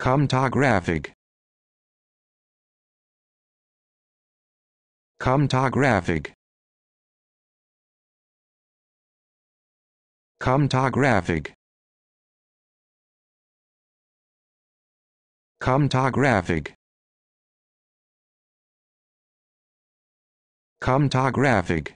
Comtographic Comtographic Comtographic Comtographic Comtographic